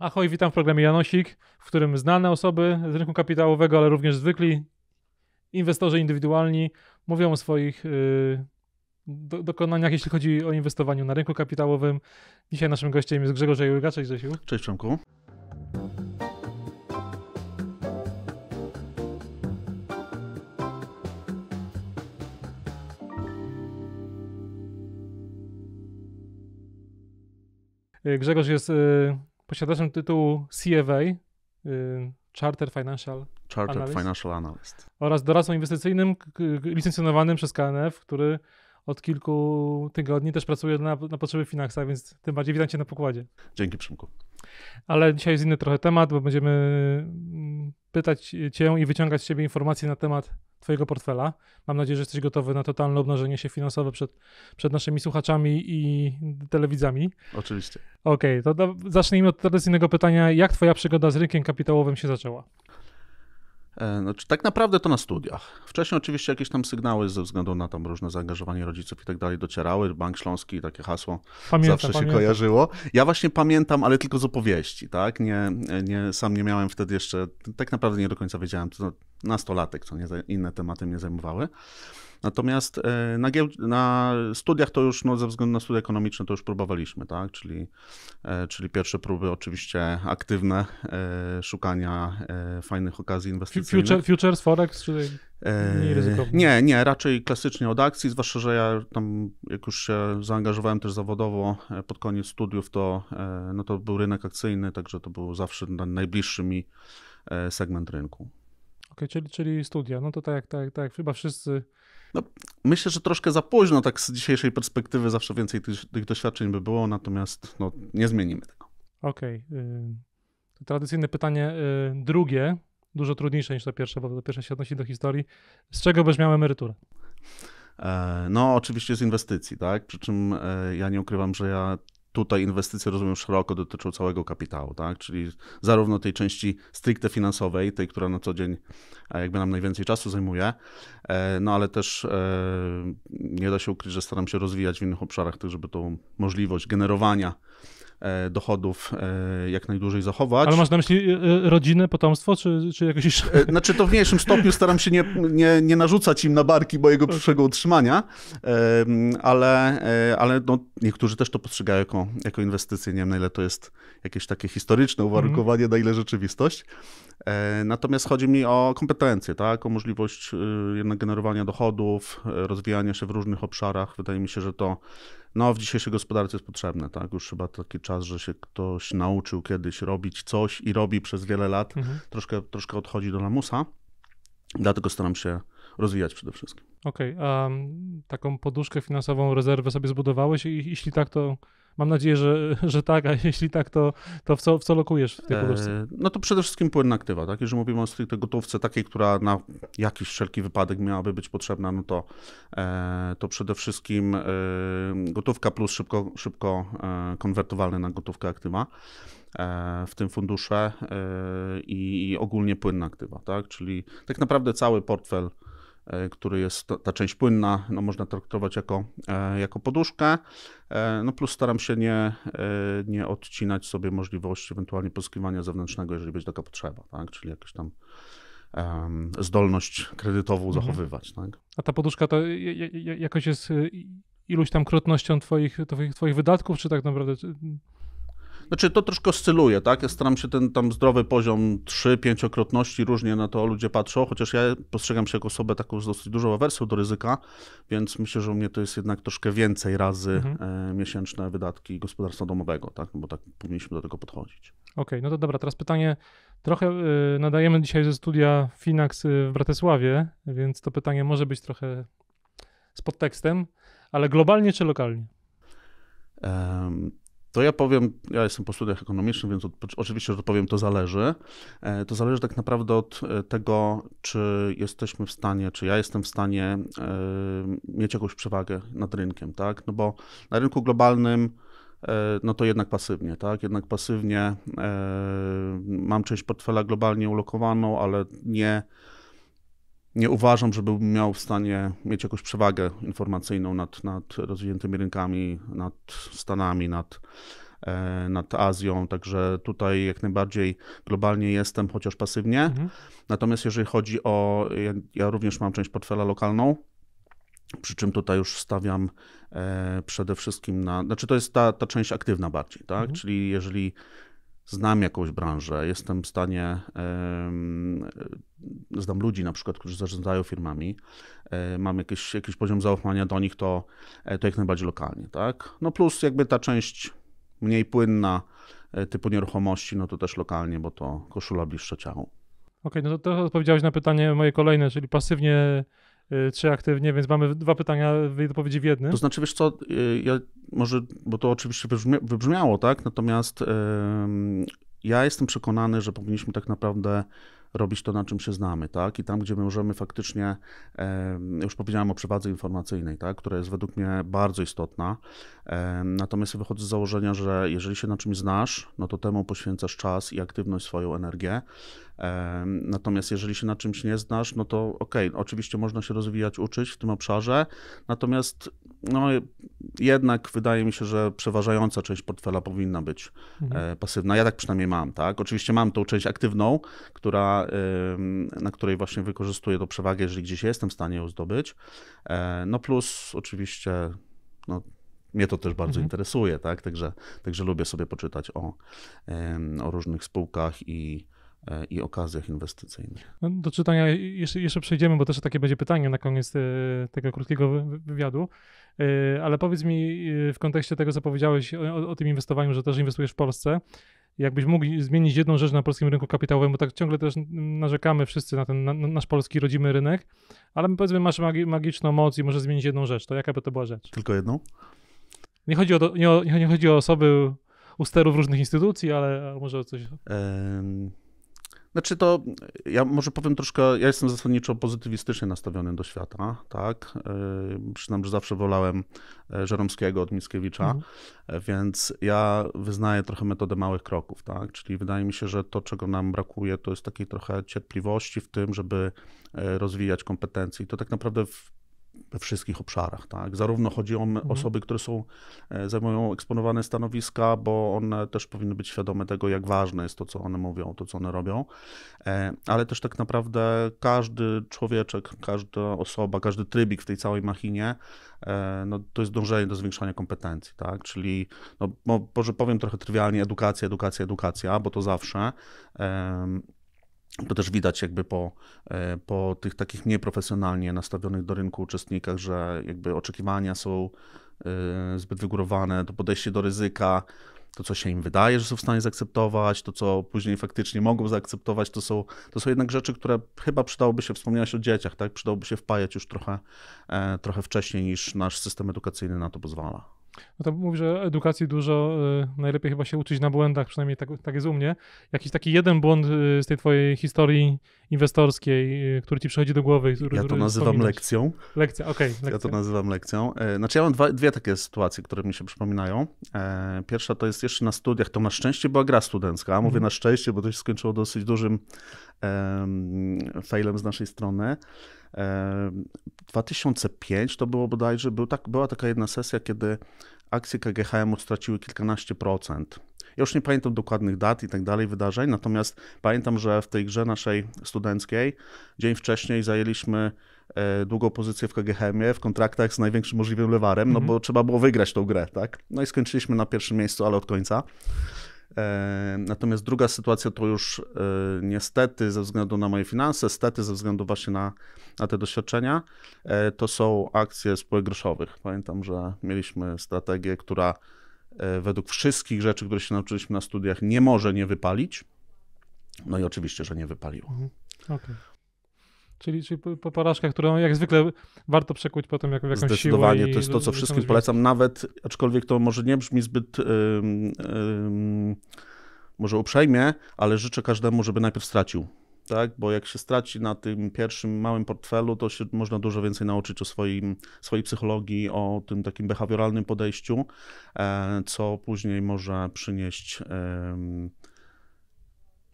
Ahoj, witam w programie Janosik, w którym znane osoby z rynku kapitałowego, ale również zwykli inwestorzy indywidualni mówią o swoich yy, do, dokonaniach, jeśli chodzi o inwestowaniu na rynku kapitałowym. Dzisiaj naszym gościem jest Grzegorz Jurga. Cześć Grzesiu. Cześć Przemku. Y, Grzegorz jest y, posiadaczem tytułu CFA, y, Charter Financial Chartered Analyst, Financial Analyst. Oraz doradcą inwestycyjnym licencjonowanym przez KNF, który od kilku tygodni też pracuje na, na potrzeby Finaxa, więc tym bardziej witam Cię na pokładzie. Dzięki Przymku. Ale dzisiaj jest inny trochę temat, bo będziemy mm, pytać Cię i wyciągać z Ciebie informacje na temat Twojego portfela. Mam nadzieję, że jesteś gotowy na totalne obnażenie się finansowe przed, przed naszymi słuchaczami i telewidzami. Oczywiście. Okej, okay, to do, zacznijmy od tradycyjnego pytania. Jak Twoja przygoda z rynkiem kapitałowym się zaczęła? Znaczy, tak naprawdę to na studiach. Wcześniej oczywiście jakieś tam sygnały ze względu na tam różne zaangażowanie rodziców i tak dalej docierały. Bank Śląski, takie hasło pamiętam, zawsze się kojarzyło. Ja właśnie pamiętam, ale tylko z opowieści, tak? Nie, nie, sam nie miałem wtedy jeszcze, tak naprawdę nie do końca wiedziałem, to nastolatek, co nie, inne tematy mnie zajmowały. Natomiast e, na, na studiach to już, no, ze względu na studia ekonomiczne, to już próbowaliśmy, tak? Czyli, e, czyli pierwsze próby oczywiście aktywne e, szukania fajnych okazji inwestycyjnych. Future, futures, Forex, czyli... Nie, nie, raczej klasycznie od akcji, zwłaszcza, że ja tam, jak już się zaangażowałem też zawodowo pod koniec studiów, to, no to był rynek akcyjny, także to był zawsze najbliższy mi segment rynku okay, czyli, czyli studia. No to tak, tak, tak, chyba wszyscy. No, myślę, że troszkę za późno, tak z dzisiejszej perspektywy zawsze więcej tych, tych doświadczeń by było, natomiast no, nie zmienimy tego. Okej. Okay. Tradycyjne pytanie y, drugie, dużo trudniejsze niż to pierwsze, bo to pierwsze się odnosi do historii. Z czego byś miał emeryturę? E, no, oczywiście z inwestycji, tak? Przy czym e, ja nie ukrywam, że ja tutaj inwestycje rozumiem szeroko dotyczą całego kapitału, tak? Czyli zarówno tej części stricte finansowej, tej, która na co dzień e, jakby nam najwięcej czasu zajmuje, e, no ale też e, nie da się ukryć, że staram się rozwijać w innych obszarach, tak żeby tą możliwość generowania E, dochodów e, jak najdłużej zachować. Ale masz na myśli e, rodzinę, potomstwo, czy, czy jakoś... Znaczy to w mniejszym stopniu staram się nie, nie, nie narzucać im na barki mojego przyszłego utrzymania, ale, ale no, niektórzy też to postrzegają jako, jako inwestycję. Nie wiem, na ile to jest jakieś takie historyczne mhm. uwarunkowanie, mm. na ile rzeczywistość. Natomiast chodzi mi o kompetencje, tak? o możliwość y, jednak generowania dochodów, rozwijania się w różnych obszarach. Wydaje mi się, że to no w dzisiejszej gospodarce jest potrzebne, tak? Już chyba taki czas, że się ktoś nauczył kiedyś robić coś i robi przez wiele lat, mhm. troszkę, troszkę odchodzi do lamusa, dlatego staram się rozwijać przede wszystkim. Okej, okay, a taką poduszkę finansową, rezerwę sobie zbudowałeś i jeśli tak, to Mam nadzieję, że, że tak, a jeśli tak, to, to w, co, w co lokujesz w tej e, poduszce? No to przede wszystkim płynna aktywa, tak? Jeżeli mówimy o stricte gotówce takiej, która na jakiś wszelki wypadek miałaby być potrzebna, no to, e, to przede wszystkim e, gotówka plus szybko, szybko konwertowalne na gotówkę aktywa w tym fundusze i ogólnie płynna aktywa, tak? Czyli tak naprawdę cały portfel E, który jest ta część płynna, no można traktować jako, e, jako poduszkę. E, no plus staram się nie, nie odcinać sobie możliwości ewentualnie pozyskiwania zewnętrznego, jeżeli będzie taka potrzeba, tak? czyli jakieś tam um, zdolność kredytową mhm. zachowywać. Tak? A ta poduszka to jakoś jest y, iluś tam krotnością twoich, twoich, twoich wydatków, czy tak naprawdę... Znaczy to troszkę oscyluje, tak? Ja staram się ten tam zdrowy poziom 3-5-krotności, różnie na to ludzie patrzą, chociaż ja postrzegam się jako osobę taką z dosyć dużą awersją do ryzyka, więc myślę, że u mnie to jest jednak troszkę więcej razy mhm. E, miesięczne wydatki gospodarstwa domowego, tak? bo tak powinniśmy do tego podchodzić. Okej, okay, no to dobra, teraz pytanie. Trochę e, nadajemy dzisiaj ze studia Finax e, w Bratysławie, więc to pytanie może być trochę z podtekstem, ale globalnie czy lokalnie? to ja powiem, ja jestem po studiach ekonomicznych, więc od, oczywiście, że powiem, to zależy. E, to zależy tak naprawdę od e, tego, czy jesteśmy w stanie, czy ja jestem w stanie e, mieć jakąś przewagę nad rynkiem, tak? No bo na rynku globalnym no to jednak pasywnie, tak? Jednak pasywnie mam część portfela globalnie ulokowaną, ale nie nie uważam, żeby miał w stanie mieć jakąś przewagę informacyjną nad, nad rozwiniętymi rynkami, nad Stanami, nad, e, nad Azją, także tutaj jak najbardziej globalnie jestem, chociaż pasywnie. Mhm. Natomiast jeżeli chodzi o, ja, ja, również mam część portfela lokalną, przy czym tutaj już stawiam e, przede wszystkim na, znaczy to jest ta, ta część aktywna bardziej, tak? Mhm. Czyli jeżeli znam jakąś branżę, jestem w stanie, e, znam ludzi na przykład, którzy zarządzają firmami, e, mam jakiś, jakiś poziom zaufania do nich, to, e, to jak najbardziej lokalnie, tak? No plus jakby ta część mniej płynna typu nieruchomości, no to też lokalnie, bo to koszula bliższa ciału. Okej, okay, no to, to odpowiedziałeś na pytanie moje kolejne, czyli pasywnie Y, trzy aktywnie, więc mamy dwa pytania wypowiedzi w jednym. To znaczy, wiesz co, y, ja może, bo to oczywiście wybrzmiało, tak? Natomiast ja jestem przekonany, że powinniśmy tak naprawdę robić to, na czym się znamy, tak? I tam, gdzie my możemy faktycznie, już powiedziałem o przewadze informacyjnej, tak? która jest według mnie bardzo istotna. Natomiast wychodzę z założenia, że jeżeli się na czymś znasz, no to temu poświęcasz czas i aktywność, swoją energię. Natomiast jeżeli się na czymś nie znasz, no to okej, okay, oczywiście można się rozwijać, uczyć w tym obszarze, natomiast no, jednak wydaje mi się, że przeważająca część portfela powinna być mhm. E, pasywna. Ja tak przynajmniej mam, tak? Oczywiście mam tą część aktywną, która na której właśnie wykorzystuję to przewagę, jeżeli gdzieś jestem w stanie ją zdobyć. E, no plus oczywiście no, mnie to też bardzo mhm. interesuje, tak? Także, także lubię sobie poczytać o, o różnych spółkach i E, i okazjach inwestycyjnych. No, do czytania jeszcze, jeszcze przejdziemy, bo też takie będzie pytanie na koniec e, tego krótkiego wywiadu. E, ale powiedz mi w kontekście tego, co powiedziałeś o, o tym inwestowaniu, że też inwestujesz w Polsce jakbyś mógł zmienić jedną rzecz na polskim rynku kapitałowym, bo tak ciągle też narzekamy wszyscy na ten na, na nasz polski rodzimy rynek, ale powiedzmy masz magi, magiczną moc i może zmienić jedną rzecz, to jaka by to była rzecz? Tylko jedną? Nie chodzi o, nie, o nie, chodzi o osoby u sterów różnych instytucji, ale może o coś... Um znaczy to, e, ja może powiem troszkę, ja jestem zasadniczo pozytywistycznie nastawiony do świata, tak? E, przynajmniej, że zawsze wolałem e, Żeromskiego od Mickiewicza, mhm. więc ja wyznaję trochę metodę małych kroków, tak? Czyli wydaje mi się, że to, czego nam brakuje, to jest takiej trochę cierpliwości w tym, żeby rozwijać kompetencje. I to tak naprawdę w we wszystkich obszarach. Tak? Zarówno chodzi o mhm. osoby, które są, e, zajmują eksponowane stanowiska, bo one też powinny być świadome tego, jak ważne jest to, co one mówią, to, co one robią, e, ale też tak naprawdę każdy człowieczek, każda osoba, każdy trybik w tej całej machinie, e, no, to jest dążenie do zwiększania kompetencji, tak? Czyli, no, może powiem trochę trywialnie, edukacja, edukacja, edukacja, bo to zawsze. To też widać jakby po, e, po tych takich nieprofesjonalnie nastawionych do rynku uczestnikach, że jakby oczekiwania są e, zbyt wygórowane, to podejście do ryzyka, to co się im wydaje, że są w stanie zaakceptować, to co później faktycznie mogą zaakceptować, to są, to są jednak rzeczy, które chyba przydałoby się, wspomniałeś o dzieciach, tak? przydałoby się wpajać już trochę, e, trochę wcześniej niż nasz system edukacyjny na to pozwala no to mówisz, że edukacji dużo, y, najlepiej chyba się uczyć na błędach, przynajmniej tak, tak jest u mnie. Jakiś taki jeden błąd y, z tej twojej historii inwestorskiej, y, który ci przychodzi do głowy. Ja to nazywam lekcją. Lekcja, okej. Okay, ja to nazywam lekcją. E, znaczy ja mam dwa, dwie takie sytuacje, które mi się przypominają. E, pierwsza to jest jeszcze na studiach, to na szczęście była gra studencka. Mówię mm. na szczęście, bo to się skończyło dosyć dużym um, failem z naszej strony. 2005 e, to było bodajże, był tak, była taka jedna sesja, kiedy akcje KGHM-u straciły kilkanaście procent ja już nie pamiętam dokładnych dat i tak dalej, wydarzeń, natomiast pamiętam, że w tej grze naszej studenckiej dzień wcześniej zajęliśmy e, długą pozycję w KGHM-ie, w kontraktach z największym możliwym lewarem, no bo mhm. trzeba było wygrać tą grę, tak? No i skończyliśmy na pierwszym miejscu, ale od końca. E, natomiast druga sytuacja to już e, niestety ze względu na moje finanse, stety ze względu właśnie na, na te doświadczenia, to są akcje spółek groszowych. Pamiętam, że mieliśmy strategię, która E, według wszystkich rzeczy, które się nauczyliśmy na studiach, nie może nie wypalić. No i oczywiście, że nie wypaliło. Mhm. Okay. Czyli, czyli po porażkach, którą jak zwykle warto przekuć potem jak, w jakąś Zdecydowanie, to jest to, co wszystkim polecam. Nawet, aczkolwiek to może nie brzmi zbyt... Yy, yy, może uprzejmie, ale życzę każdemu, żeby najpierw stracił tak? bo jak się straci na tym pierwszym małym portfelu, to się można dużo więcej nauczyć o swoim, swojej psychologii, o tym takim behawioralnym podejściu, e, co później może przynieść.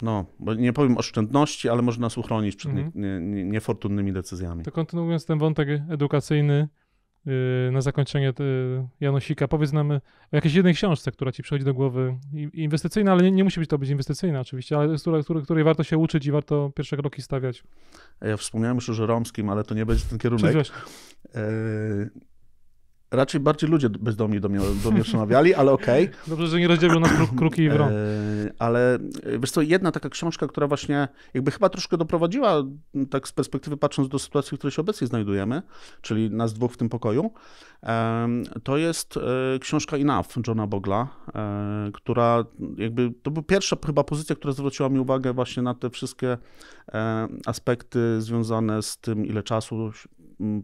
No, bo nie powiem oszczędności, ale może nas uchronić przed mhm. nie, nie, niefortunnymi decyzjami. To kontynuując ten wątek edukacyjny, Y, na zakończenie y, Janosika, powiedz nam o jakiejś jednej książce, która ci przychodzi do głowy, inwestycyjna, ale nie, nie musi być to być inwestycyjna oczywiście, ale której, której, której warto się uczyć i warto pierwsze kroki stawiać. Ja wspomniałem już o Romskim, ale to nie będzie ten kierunek. Przecież... Raczej bardziej ludzie bezdomni do mnie, do mnie przemawiali, ale okej. Okay. Dobrze, że nie rozdzielił na krótki kruki i wron. E, ale e, wiesz co, jedna taka książka, która właśnie jakby chyba troszkę doprowadziła, tak z perspektywy patrząc do sytuacji, w której się obecnie znajdujemy, czyli nas dwóch w tym pokoju, to jest e, książka Enough Johna Bogla, która jakby, to była pierwsza chyba pozycja, która zwróciła mi uwagę właśnie na te wszystkie aspekty związane z tym, ile czasu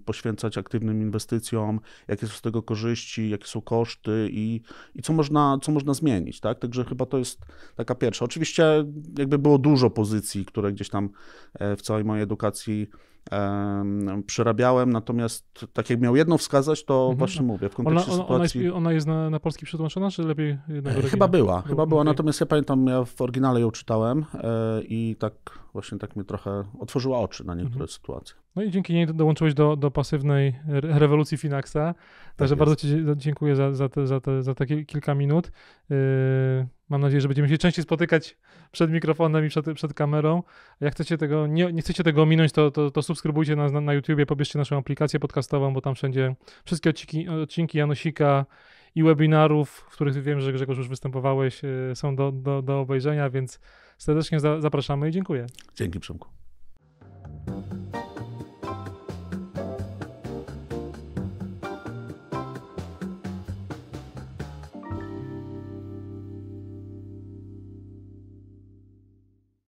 poświęcać aktywnym inwestycjom, jakie są z tego korzyści, jakie są koszty i, i co, można, co można zmienić. Tak? Także chyba to jest taka pierwsza. Oczywiście jakby było dużo pozycji, które gdzieś tam e, w całej mojej edukacji przerabiałem, natomiast tak jak miał jedną wskazać, to mhm. właśnie mówię, w kontekście ona, ona, sytuacji... Ona jest, ona jest na, na, polski przetłumaczona, czy lepiej jednego e, Chyba była, chyba była, okay. natomiast ja pamiętam, ja w oryginale ją czytałem e, i tak właśnie tak mi trochę otworzyła oczy na niektóre mhm. sytuacje. No i dzięki niej dołączyłeś do, do pasywnej rewolucji Finaxa, tak także tak bardzo Ci dziękuję za, za, te, za, te, za te kilka minut. Yy Mam nadzieję, że będziemy się częściej spotykać przed mikrofonem i przed, przed kamerą. Jak chcecie tego, nie, nie chcecie tego ominąć, to, to, to subskrybujcie nas na, na YouTubie, pobierzcie naszą aplikację podcastową, bo tam wszędzie wszystkie odcinki, odcinki Janosika i webinarów, w których wiem, że Grzegorz już występowałeś, y, są do, do, do obejrzenia, więc serdecznie za, zapraszamy i dziękuję. Dzięki Przemku.